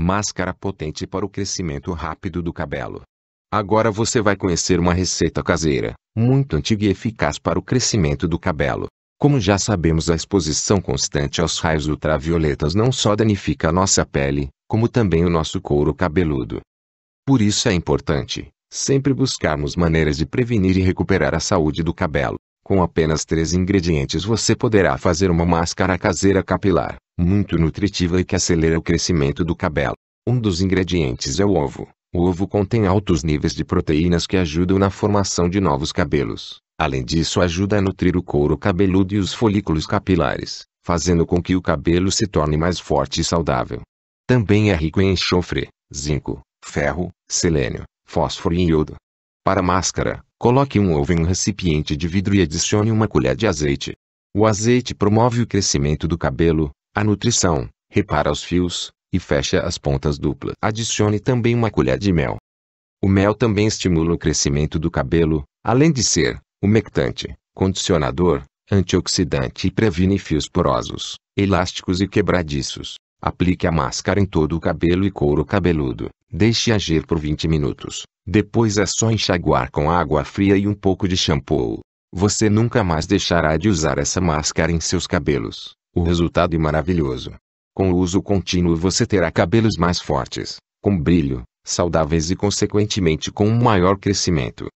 Máscara potente para o crescimento rápido do cabelo. Agora você vai conhecer uma receita caseira, muito antiga e eficaz para o crescimento do cabelo. Como já sabemos, a exposição constante aos raios ultravioletas não só danifica a nossa pele, como também o nosso couro cabeludo. Por isso é importante sempre buscarmos maneiras de prevenir e recuperar a saúde do cabelo. Com apenas três ingredientes você poderá fazer uma máscara caseira capilar, muito nutritiva e que acelera o crescimento do cabelo. Um dos ingredientes é o ovo. O ovo contém altos níveis de proteínas que ajudam na formação de novos cabelos. Além disso, ajuda a nutrir o couro cabeludo e os folículos capilares, fazendo com que o cabelo se torne mais forte e saudável. Também é rico em enxofre, zinco, ferro, selênio, fósforo e iodo, para máscara, coloque um ovo em um recipiente de vidro e adicione uma colher de azeite. O azeite promove o crescimento do cabelo, a nutrição, repara os fios, e fecha as pontas duplas. Adicione também uma colher de mel. O mel também estimula o crescimento do cabelo, além de ser umectante, condicionador, antioxidante e previne fios porosos, elásticos e quebradiços. Aplique a máscara em todo o cabelo e couro cabeludo. Deixe agir por 20 minutos. Depois é só enxaguar com água fria e um pouco de shampoo. Você nunca mais deixará de usar essa máscara em seus cabelos. O resultado é maravilhoso. Com o uso contínuo você terá cabelos mais fortes, com brilho, saudáveis e consequentemente com um maior crescimento.